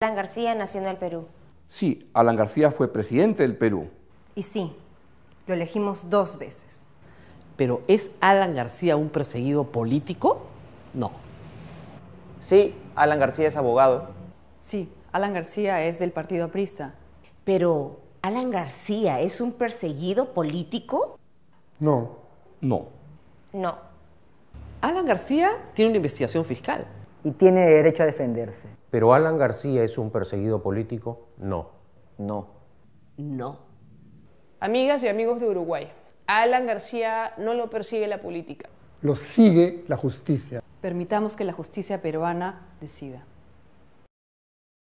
Alan García nació en el Perú. Sí, Alan García fue presidente del Perú. Y sí, lo elegimos dos veces. Pero ¿es Alan García un perseguido político? No. Sí, Alan García es abogado. Sí, Alan García es del Partido Aprista. Pero, ¿Alan García es un perseguido político? No. No. No. Alan García tiene una investigación fiscal y tiene derecho a defenderse. ¿Pero Alan García es un perseguido político? No. No. No. Amigas y amigos de Uruguay, Alan García no lo persigue la política. Lo sigue la justicia. Permitamos que la justicia peruana decida.